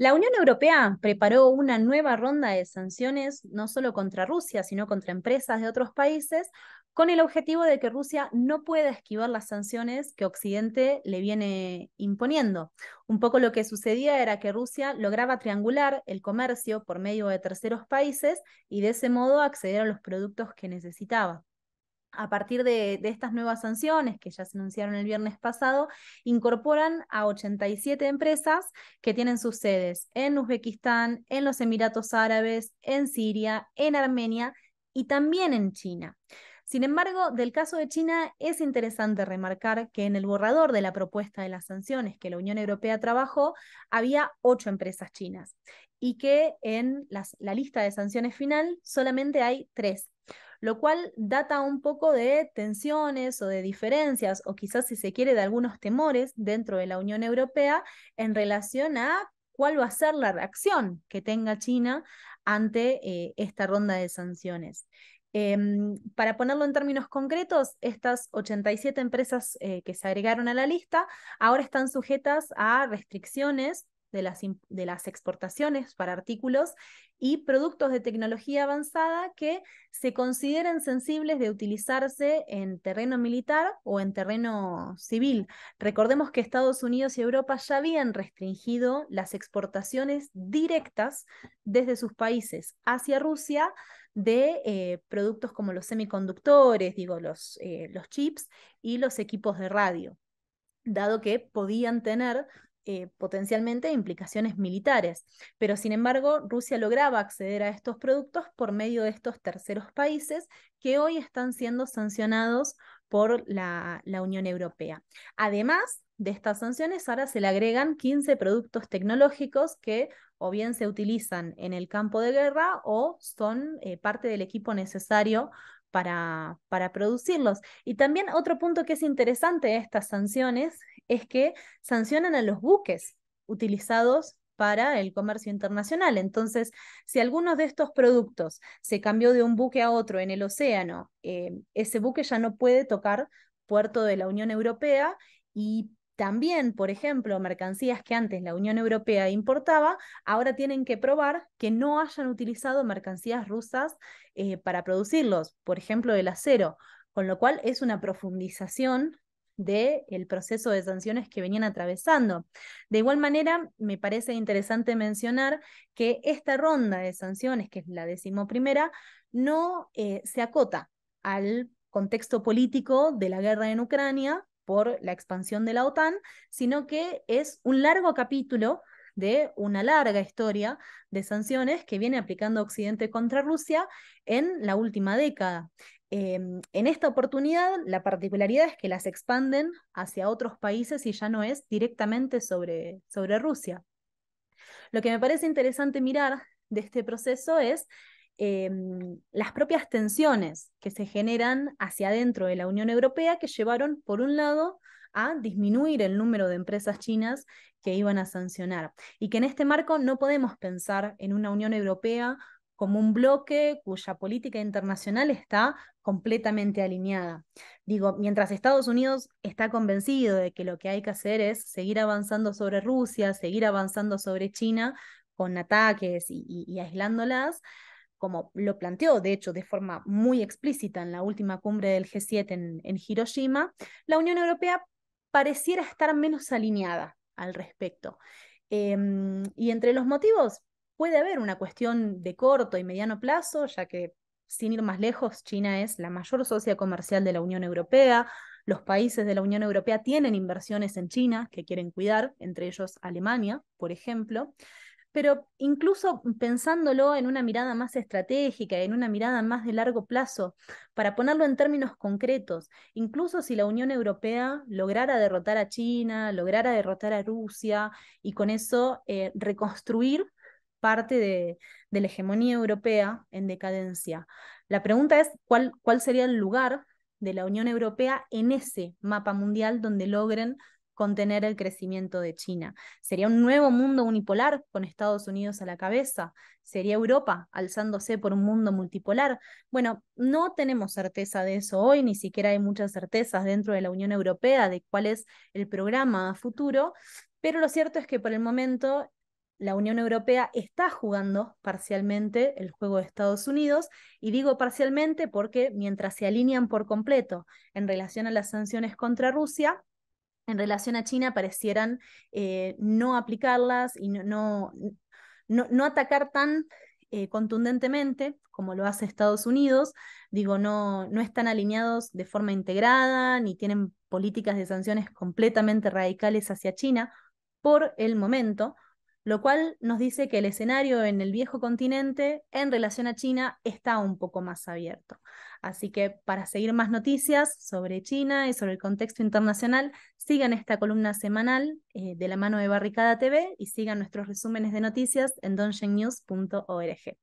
La Unión Europea preparó una nueva ronda de sanciones, no solo contra Rusia, sino contra empresas de otros países, con el objetivo de que Rusia no pueda esquivar las sanciones que Occidente le viene imponiendo. Un poco lo que sucedía era que Rusia lograba triangular el comercio por medio de terceros países y de ese modo acceder a los productos que necesitaba a partir de, estas nuevas sanciones que ya se anunciaron el viernes pasado, incorporan a 87 empresas que tienen sus sedes en Uzbekistán, en los Emiratos Árabes, en Siria, en Armenia y también en China. Sin embargo, del caso de China es interesante remarcar que en el borrador de la propuesta de las sanciones que la Unión Europea trabajó, había ocho empresas chinas y que en la lista de sanciones final solamente hay tres, lo cual data un poco de tensiones o de diferencias, o quizás si se quiere de algunos temores dentro de la Unión Europea en relación a cuál va a ser la reacción que tenga China ante eh, esta ronda de sanciones. Em, para ponerlo en términos concretos, estas 87 empresas eh, que se agregaron a la lista ahora están sujetas a restricciones de las, de las exportaciones para artículos y productos de tecnología avanzada que se consideren sensibles de utilizarse en terreno militar o en terreno civil. Recordemos que Estados Unidos y Europa ya habían restringido las exportaciones directas desde sus países hacia Rusia de eh, productos como los semiconductores, digo, los, eh, los chips y los equipos de radio, dado que podían tener eh, potencialmente implicaciones militares. Pero sin embargo, Rusia lograba acceder a estos productos por medio de estos terceros países que hoy están siendo sancionados por la, la Unión Europea. Además, de estas sanciones ahora se le agregan 15 productos tecnológicos que o bien se utilizan en el campo de guerra o son eh, parte del equipo necesario para, para, producirlos. Y también otro punto que es interesante de estas sanciones es que sancionan a los buques utilizados para el comercio internacional. Entonces, si algunos de estos productos se cambió de un buque a otro en el océano, eh, ese buque ya no puede tocar puerto de la Unión Europea y también, por ejemplo, mercancías que antes la Unión Europea importaba, ahora tienen que probar que no hayan utilizado mercancías rusas eh, para producirlos, por ejemplo, el acero, con lo cual es una profundización del proceso de sanciones que venían atravesando. De igual manera, me parece interesante mencionar que esta ronda de sanciones, que es la decimoprimera, no eh, se acota al contexto político de la guerra en Ucrania, por la expansión de la OTAN, sino que es un largo capítulo de una larga historia de sanciones que viene aplicando Occidente contra Rusia en la última década. Em, en esta oportunidad, la particularidad es que las expanden hacia otros países y ya no es directamente sobre, sobre Rusia. Lo que me parece interesante mirar de este proceso es Em, las propias tensiones que se generan hacia adentro de la Unión Europea que llevaron, por un lado, a disminuir el número de empresas chinas que iban a sancionar. Y que en este marco no podemos pensar en una Unión Europea como un bloque cuya política internacional está completamente alineada. Digo, mientras Estados Unidos está convencido de que lo que hay que hacer es seguir avanzando sobre Rusia, seguir avanzando sobre China con ataques y, y aislándolas, como lo planteó, de hecho, de forma muy explícita en la última cumbre del G7 en, Hiroshima, la Unión Europea pareciera estar menos alineada al respecto. Em, y entre los motivos puede haber una cuestión de corto y mediano plazo, ya que sin ir más lejos, China es la mayor socia comercial de la Unión Europea. Los países de la Unión Europea tienen inversiones en China que quieren cuidar, entre ellos Alemania, por ejemplo pero incluso pensándolo en una mirada más estratégica, en una mirada más de largo plazo, para ponerlo en términos concretos, incluso si la Unión Europea lograra derrotar a China, lograra derrotar a Rusia y con eso eh, reconstruir parte de, la hegemonía europea en decadencia. La pregunta es cuál, cuál sería el lugar de la Unión Europea en ese mapa mundial donde logren contener el crecimiento de China. Sería un nuevo mundo unipolar con Estados Unidos a la cabeza. Sería Europa alzándose por un mundo multipolar. Bueno, no tenemos certeza de eso hoy, ni siquiera hay muchas certezas dentro de la Unión Europea de cuál es el programa a futuro, pero lo cierto es que por el momento la Unión Europea está jugando parcialmente el juego de Estados Unidos, y digo parcialmente porque mientras se alinean por completo en relación a las sanciones contra Rusia, en relación a China parecieran eh, no aplicarlas y no, no, atacar tan eh, contundentemente como lo hace Estados Unidos. Digo, no, no están alineados de forma integrada ni tienen políticas de sanciones completamente radicales hacia China por el momento, lo cual nos dice que el escenario en el viejo continente en relación a China está un poco más abierto. Así que para seguir más noticias sobre China y sobre el contexto internacional, sigan esta columna semanal eh, de la mano de Barricada TV y sigan nuestros resúmenes de noticias en donshengnews.org.